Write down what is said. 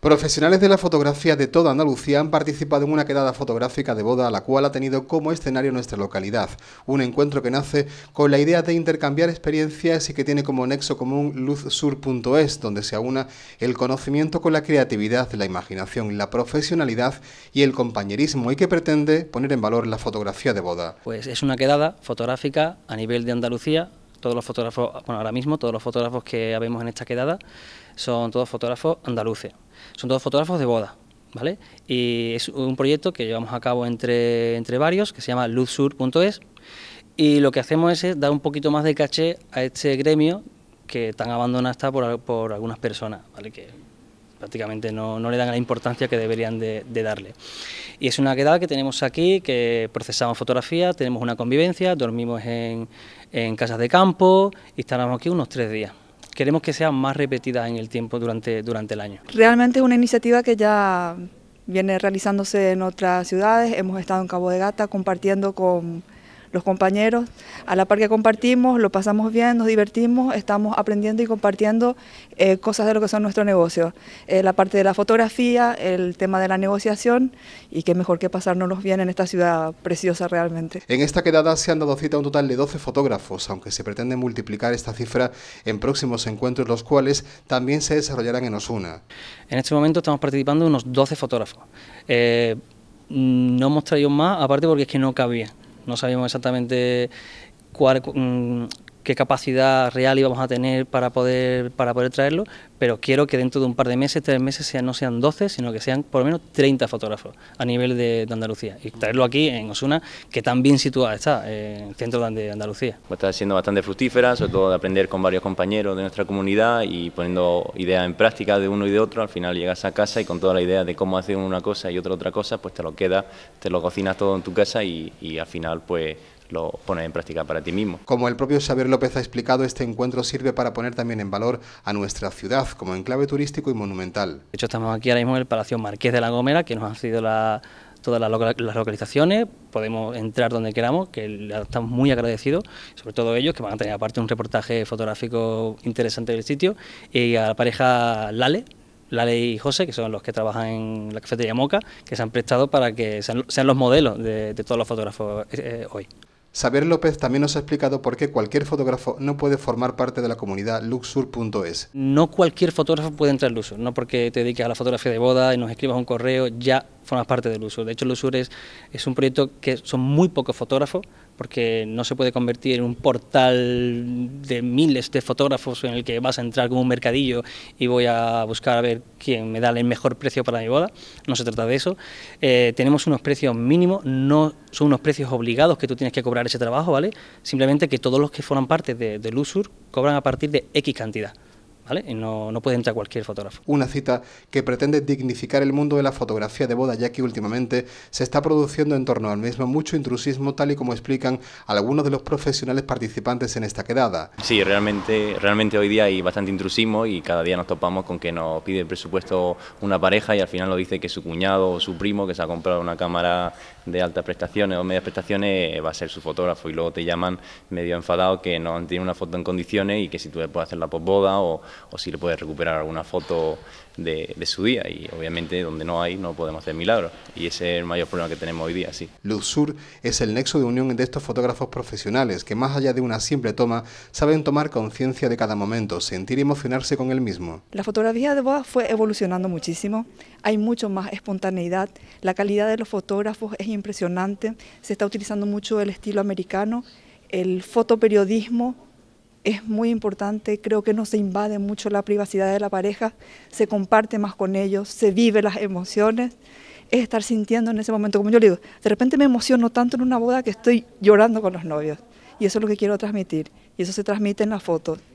Profesionales de la fotografía de toda Andalucía han participado en una quedada fotográfica de boda, la cual ha tenido como escenario nuestra localidad. Un encuentro que nace con la idea de intercambiar experiencias y que tiene como nexo común luzsur.es, donde se aúna el conocimiento con la creatividad, la imaginación, la profesionalidad y el compañerismo, y que pretende poner en valor la fotografía de boda. Pues es una quedada fotográfica a nivel de Andalucía todos los fotógrafos, bueno, ahora mismo todos los fotógrafos que habemos en esta quedada son todos fotógrafos andaluces, son todos fotógrafos de boda, ¿vale? Y es un proyecto que llevamos a cabo entre, entre varios, que se llama luzsur.es, y lo que hacemos es, dar un poquito más de caché a este gremio que tan abandonado está por, por algunas personas, ¿vale? prácticamente no, no, le dan la importancia que deberían de, darle. Y es una quedada que tenemos aquí, que procesamos fotografías, tenemos una convivencia, dormimos en, casas de campo y estaremos aquí unos tres días queremos que sean más repetidas en el tiempo durante, durante el año. Realmente es una iniciativa que ya viene realizándose en otras ciudades. Hemos estado en Cabo de Gata compartiendo con los compañeros, a la par que compartimos, lo pasamos bien, nos divertimos, estamos aprendiendo y compartiendo eh, cosas de lo que son nuestro negocio. Eh, la parte de la fotografía, el tema de la negociación y qué mejor que los bien en esta ciudad preciosa realmente. En esta quedada se han dado cita un total de 12 fotógrafos, aunque se pretende multiplicar esta cifra en próximos encuentros, los cuales también se desarrollarán en Osuna. En este momento estamos participando unos 12 fotógrafos. Eh, mm, no hemos traído más, aparte porque es que no cabía. No sabíamos exactamente cuál, mm, qué capacidad real íbamos a tener para poder, para poder traerlo, pero quiero que dentro de un par de meses, tres meses, sean, no sean 12, sino que sean por lo menos 30 fotógrafos a nivel de, Andalucía. Y traerlo aquí en Osuna, que tan bien situada está, eh, en el centro de Andalucía. Pues Está siendo bastante fructífera, sobre todo de aprender con varios compañeros de nuestra comunidad y poniendo ideas en práctica de uno y de otro. Al final llegas a casa y con toda la idea de cómo hacer una cosa y otra otra cosa, pues te lo quedas, te lo cocinas todo en tu casa y, y al final pues lo pones en práctica para ti mismo. Como el propio Xavier López ha explicado, este encuentro sirve para poner también en valor a nuestra ciudad como enclave turístico y monumental. De hecho, estamos aquí ahora mismo en el Palacio Marqués de la Gomera, que nos han sido todas las, localizaciones, podemos entrar donde queramos, que estamos muy agradecidos, sobre todo ellos, que van a tener aparte un reportaje fotográfico interesante del sitio, y a la pareja Lale. Lale y José, que son los que trabajan en la cafetería Moca, que se han prestado para que sean, los modelos de, todos los fotógrafos eh, eh, hoy. Xavier López también nos ha explicado por qué cualquier fotógrafo no puede formar parte de la comunidad luxur.es. No cualquier fotógrafo puede entrar en Luxur, no porque te dediques a la fotografía de boda y nos escribas un correo, ya formas parte de Luxur. De hecho, Luxur es un proyecto que son muy pocos fotógrafos, porque no se puede convertir en un portal de miles de fotógrafos en el que vas a entrar como un mercadillo y voy a buscar a ver quién me da el mejor precio para mi boda, no se trata de eso. Eh, tenemos unos precios mínimos, no son unos precios obligados que tú tienes que cobrar ese trabajo, ¿vale? Simplemente que todos los que forman parte de, del USUR cobran a partir de X cantidad no, puede entrar cualquier fotógrafo. Una cita que pretende dignificar el mundo de la fotografía de boda, ya que últimamente se está produciendo en torno al mismo mucho intrusismo, tal y como explican algunos de los profesionales participantes en esta quedada. Sí, realmente, realmente hoy día hay bastante intrusismo y cada día nos topamos con que nos pide presupuesto una pareja y al final lo dice que su cuñado o su primo que se ha comprado una cámara de altas prestaciones o medias prestaciones eh, va a ser su fotógrafo y luego te llaman medio enfadado que no tiene una foto en condiciones y que si tú le puedes hacer la posboda o, o si le puedes recuperar alguna foto de, su día y obviamente donde no hay no podemos hacer milagros y ese es el mayor problema que tenemos hoy día, sí. Luz Sur es el nexo de unión de estos fotógrafos profesionales que más allá de una simple toma saben tomar conciencia de cada momento, sentir y emocionarse con el mismo. La fotografía de boda fue evolucionando muchísimo, hay mucho más espontaneidad, la calidad de los fotógrafos es importante impresionante. Se está utilizando mucho el estilo americano. El fotoperiodismo es muy importante. Creo que no se invade mucho la privacidad de la pareja. Se comparte más con ellos, se vive las emociones. Es estar sintiendo en ese momento, como yo le digo, de repente me emociono tanto en una boda que estoy llorando con los novios. Y eso es lo que quiero transmitir. Y eso se transmite en las foto